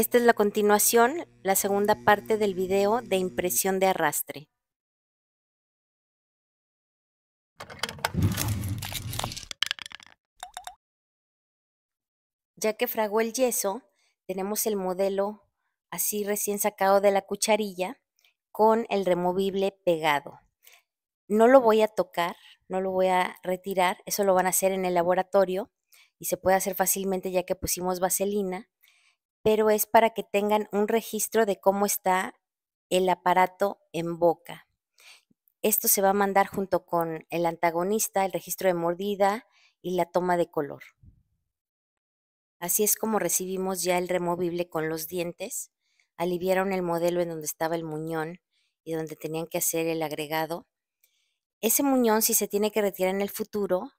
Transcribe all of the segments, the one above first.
Esta es la continuación, la segunda parte del video de impresión de arrastre. Ya que fragó el yeso, tenemos el modelo así recién sacado de la cucharilla con el removible pegado. No lo voy a tocar, no lo voy a retirar, eso lo van a hacer en el laboratorio y se puede hacer fácilmente ya que pusimos vaselina pero es para que tengan un registro de cómo está el aparato en boca. Esto se va a mandar junto con el antagonista, el registro de mordida y la toma de color. Así es como recibimos ya el removible con los dientes. Aliviaron el modelo en donde estaba el muñón y donde tenían que hacer el agregado. Ese muñón, si se tiene que retirar en el futuro,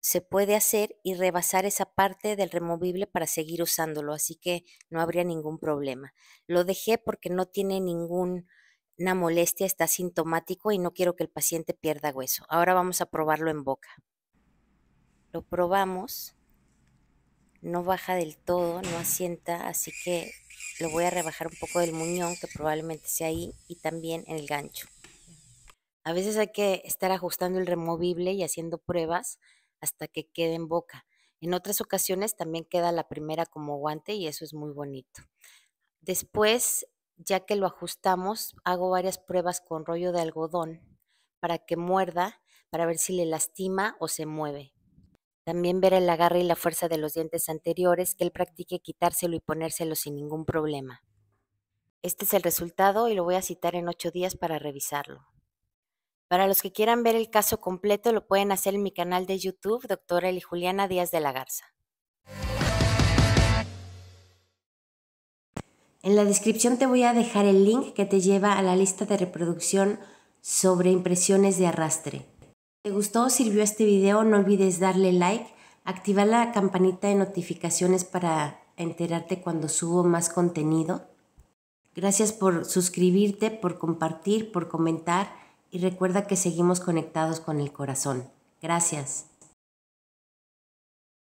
se puede hacer y rebasar esa parte del removible para seguir usándolo, así que no habría ningún problema. Lo dejé porque no tiene ninguna molestia, está sintomático y no quiero que el paciente pierda hueso. Ahora vamos a probarlo en boca. Lo probamos, no baja del todo, no asienta, así que lo voy a rebajar un poco del muñón, que probablemente sea ahí, y también el gancho. A veces hay que estar ajustando el removible y haciendo pruebas hasta que quede en boca. En otras ocasiones también queda la primera como guante y eso es muy bonito. Después, ya que lo ajustamos, hago varias pruebas con rollo de algodón para que muerda, para ver si le lastima o se mueve. También ver el agarre y la fuerza de los dientes anteriores, que él practique quitárselo y ponérselo sin ningún problema. Este es el resultado y lo voy a citar en ocho días para revisarlo. Para los que quieran ver el caso completo, lo pueden hacer en mi canal de YouTube, doctora Eli Juliana Díaz de la Garza. En la descripción te voy a dejar el link que te lleva a la lista de reproducción sobre impresiones de arrastre. te gustó o sirvió este video, no olvides darle like, activar la campanita de notificaciones para enterarte cuando subo más contenido. Gracias por suscribirte, por compartir, por comentar y recuerda que seguimos conectados con el corazón. Gracias.